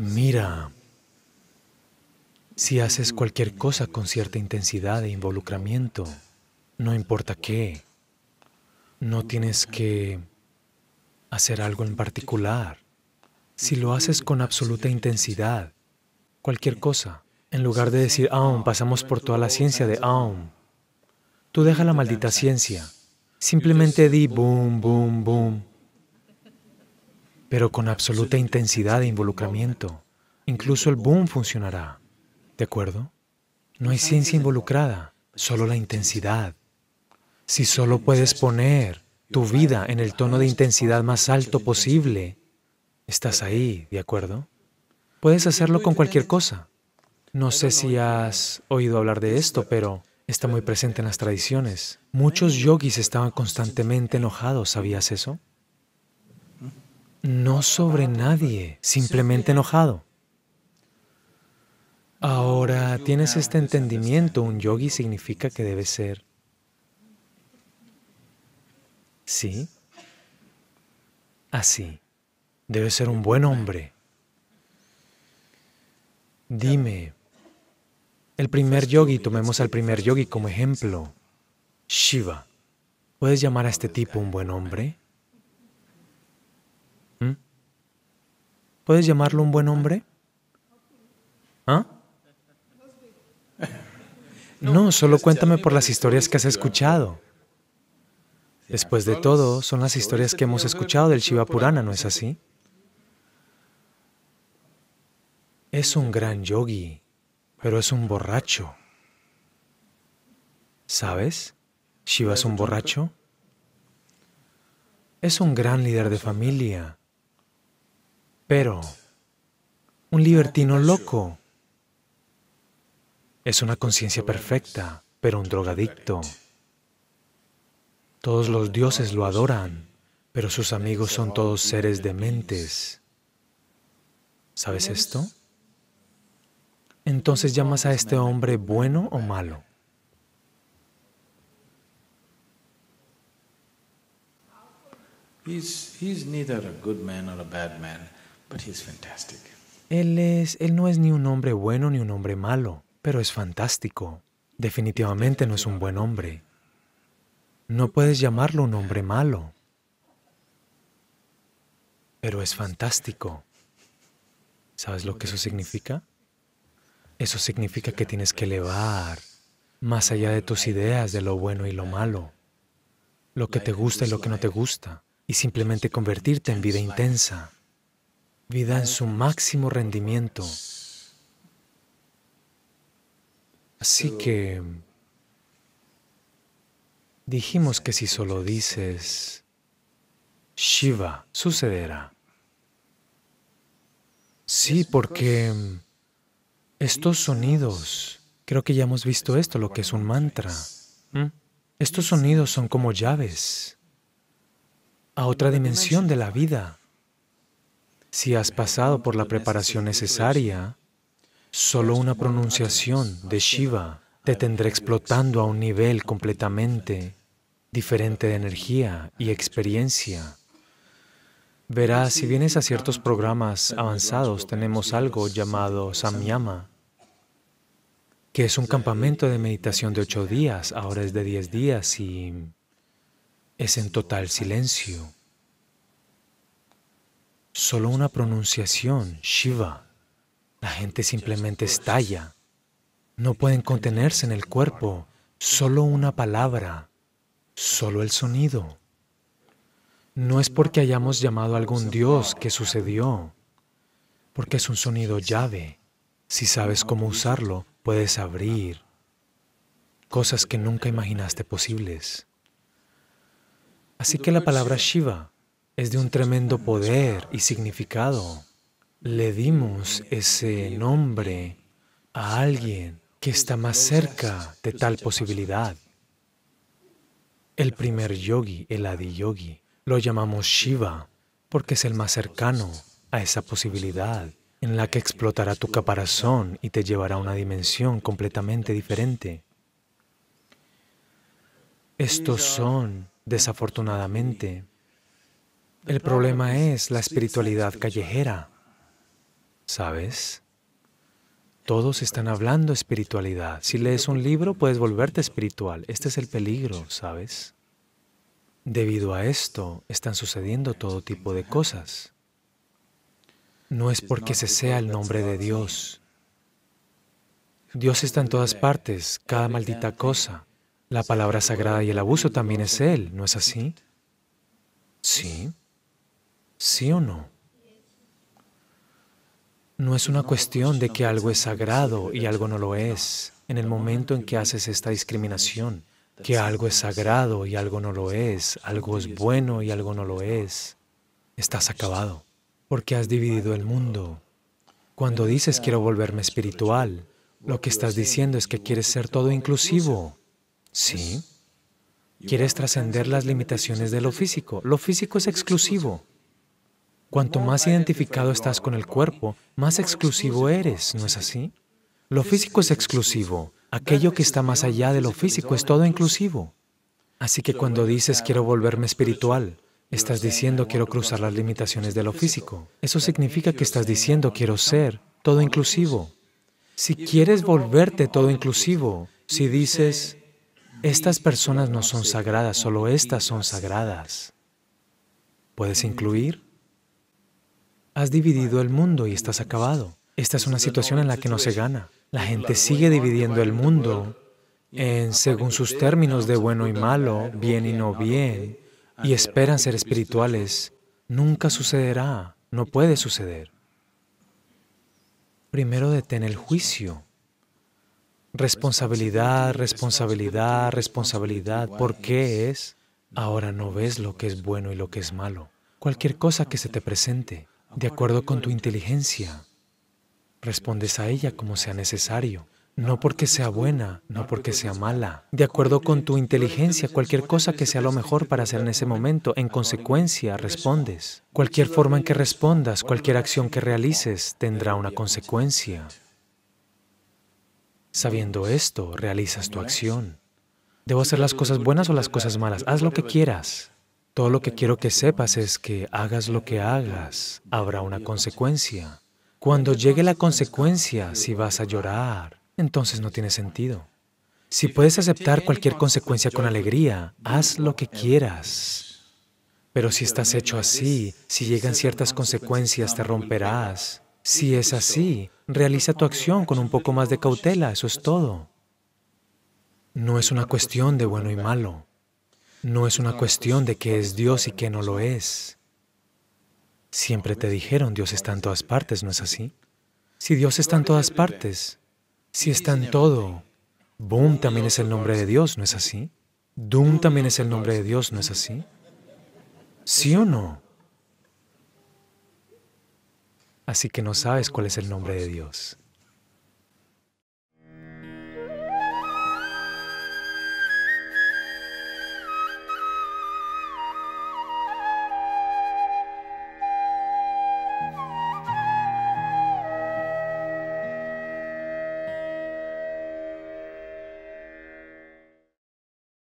Mira, si haces cualquier cosa con cierta intensidad e involucramiento, no importa qué, no tienes que hacer algo en particular. Si lo haces con absoluta intensidad, cualquier cosa, en lugar de decir Aum, pasamos por toda la ciencia de Aum, tú deja la maldita ciencia. Simplemente di boom, boom, boom pero con absoluta intensidad de involucramiento. Incluso el boom funcionará. ¿De acuerdo? No hay ciencia involucrada, solo la intensidad. Si solo puedes poner tu vida en el tono de intensidad más alto posible, estás ahí, ¿de acuerdo? Puedes hacerlo con cualquier cosa. No sé si has oído hablar de esto, pero está muy presente en las tradiciones. Muchos yogis estaban constantemente enojados, ¿sabías eso? no sobre nadie, simplemente enojado. Ahora tienes este entendimiento, un yogi significa que debe ser... Sí, así. Debe ser un buen hombre. Dime, el primer yogi, tomemos al primer yogi como ejemplo, Shiva. ¿Puedes llamar a este tipo un buen hombre? ¿Mm? ¿Puedes llamarlo un buen hombre? ¿Ah? No, solo este cuéntame por las historias que has escuchado. Después de todo, son las este historias que hemos escuchado del Shiva Purana, ¿no es así? Es un gran yogi, pero es un borracho. ¿Sabes? Shiva es un borracho. Es un gran líder de familia, pero un libertino loco es una conciencia perfecta, pero un drogadicto. Todos los dioses lo adoran, pero sus amigos son todos seres dementes. ¿Sabes esto? Entonces llamas a este hombre bueno o malo. Él, es, él no es ni un hombre bueno ni un hombre malo, pero es fantástico. Definitivamente no es un buen hombre. No puedes llamarlo un hombre malo, pero es fantástico. ¿Sabes lo que eso significa? Eso significa que tienes que elevar más allá de tus ideas de lo bueno y lo malo, lo que te gusta y lo que no te gusta, y simplemente convertirte en vida intensa vida en su máximo rendimiento. Así que dijimos que si solo dices Shiva, sucederá. Sí, porque estos sonidos, creo que ya hemos visto esto, lo que es un mantra. ¿Mm? Estos sonidos son como llaves a otra dimensión de la vida. Si has pasado por la preparación necesaria, solo una pronunciación de Shiva te tendrá explotando a un nivel completamente diferente de energía y experiencia. Verás, si vienes a ciertos programas avanzados, tenemos algo llamado Samyama, que es un campamento de meditación de ocho días, ahora es de diez días y es en total silencio. Solo una pronunciación, Shiva, la gente simplemente estalla. No pueden contenerse en el cuerpo. Solo una palabra, solo el sonido. No es porque hayamos llamado a algún Dios que sucedió, porque es un sonido llave. Si sabes cómo usarlo, puedes abrir cosas que nunca imaginaste posibles. Así que la palabra Shiva es de un tremendo poder y significado. Le dimos ese nombre a alguien que está más cerca de tal posibilidad. El primer yogi, el Adi Yogi, lo llamamos Shiva porque es el más cercano a esa posibilidad en la que explotará tu caparazón y te llevará a una dimensión completamente diferente. Estos son, desafortunadamente, el problema es la espiritualidad callejera. ¿Sabes? Todos están hablando espiritualidad. Si lees un libro, puedes volverte espiritual. Este es el peligro, ¿sabes? Debido a esto, están sucediendo todo tipo de cosas. No es porque se sea el nombre de Dios. Dios está en todas partes, cada maldita cosa. La palabra sagrada y el abuso también es Él, ¿no es así? Sí. ¿Sí o no? No es una cuestión de que algo es sagrado y algo no lo es. En el momento en que haces esta discriminación, que algo es sagrado y algo no lo es, algo es bueno y algo no lo es, estás acabado, porque has dividido el mundo. Cuando dices quiero volverme espiritual, lo que estás diciendo es que quieres ser todo inclusivo. ¿Sí? Quieres trascender las limitaciones de lo físico. Lo físico es exclusivo. Cuanto más identificado estás con el cuerpo, más exclusivo eres, ¿no es así? Lo físico es exclusivo. Aquello que está más allá de lo físico es todo inclusivo. Así que cuando dices quiero volverme espiritual, estás diciendo quiero cruzar las limitaciones de lo físico. Eso significa que estás diciendo quiero ser todo inclusivo. Si quieres volverte todo inclusivo, si dices, estas personas no son sagradas, solo estas son sagradas, ¿puedes incluir? Has dividido el mundo y estás acabado. Esta es una situación en la que no se gana. La gente sigue dividiendo el mundo en según sus términos de bueno y malo, bien y no bien, y esperan ser espirituales. Nunca sucederá, no puede suceder. Primero detén el juicio. Responsabilidad, responsabilidad, responsabilidad. ¿Por qué es? Ahora no ves lo que es bueno y lo que es malo. Cualquier cosa que se te presente de acuerdo con tu inteligencia. Respondes a ella como sea necesario, no porque sea buena, no porque sea mala. De acuerdo con tu inteligencia, cualquier cosa que sea lo mejor para hacer en ese momento, en consecuencia respondes. Cualquier forma en que respondas, cualquier acción que realices, tendrá una consecuencia. Sabiendo esto, realizas tu acción. Debo hacer las cosas buenas o las cosas malas. Haz lo que quieras. Todo lo que quiero que sepas es que hagas lo que hagas, habrá una consecuencia. Cuando llegue la consecuencia, si vas a llorar, entonces no tiene sentido. Si puedes aceptar cualquier consecuencia con alegría, haz lo que quieras. Pero si estás hecho así, si llegan ciertas consecuencias, te romperás. Si es así, realiza tu acción con un poco más de cautela, eso es todo. No es una cuestión de bueno y malo. No es una cuestión de qué es Dios y qué no lo es. Siempre te dijeron, Dios está en todas partes, ¿no es así? Si Dios está en todas partes, si está en todo, Boom también es el nombre de Dios, ¿no es así? Doom también es el nombre de Dios, ¿no es así? ¿Sí o no? Así que no sabes cuál es el nombre de Dios.